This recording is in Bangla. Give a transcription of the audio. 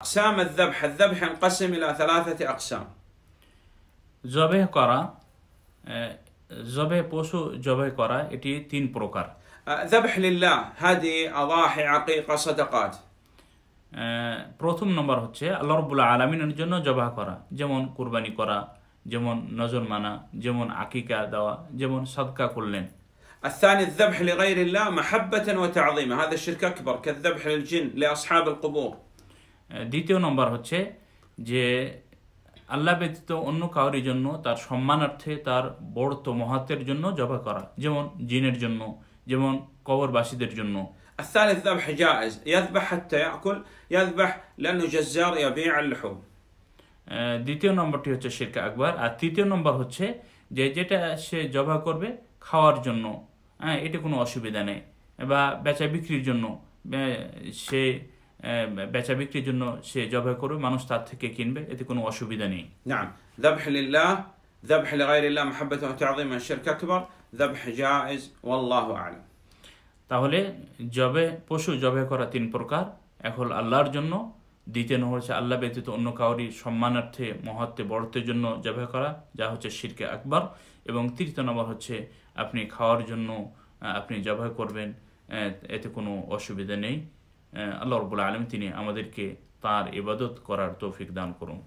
أقسام الذبح الذبح ينقسم إلى ثلاثة أقسام জবে করা জবে পশু জবে করা এটি তিন প্রকার ذبح لله هذه أضاحي عقيقة صدقات প্রথম নম্বর হচ্ছে আল্লাহ রবুল্লা আলমিনের জন্য জবাহ করা যেমন কুরবানি করা যেমন নজর মানা যেমন আকিকা দেওয়া যেমন সদকা করলেন الثاني الذبح لغير الله محبة وتعظيما هذا الشرك أكبر كالذبح للجن لأصحاب القبور দ্বিতীয় নম্বর হচ্ছে যে আল্লাহ ব্যতীত অন্য কাউরির জন্য তার সম্মানার্থে তার তো মহাত্মের জন্য জবা করা যেমন জিনের জন্য যেমন কবরবাসীদের জন্য দ্বিতীয় নম্বরটি হচ্ছে শেখ আকবর আর তৃতীয় নম্বর হচ্ছে যে যেটা সে জবা করবে খাওয়ার জন্য হ্যাঁ এটা কোনো অসুবিধা নেই বা বেচা বিক্রির জন্য সে বেচা বিক্রির জন্য সে জবাই করবে মানুষ তার থেকে কিনবে এতে কোনো অসুবিধা নেই তাহলে জবে পশু জবে করা তিন প্রকার এখন আল্লাহর জন্য দ্বিতীয় নম্বর হচ্ছে আল্লাহ ব্যতীত অন্য কাউরি সম্মানার্থে মহত্বে বড়ত্বের জন্য জবে করা যা হচ্ছে শিরকে আকবর এবং তৃতীয় নম্বর হচ্ছে আপনি খাওয়ার জন্য আপনি জবাই করবেন এতে কোনো অসুবিধা নেই আল্লাহ রবুল্লা আলম তিনি আমাদেরকে তার ইবাদত করার তৌফিক দান করুন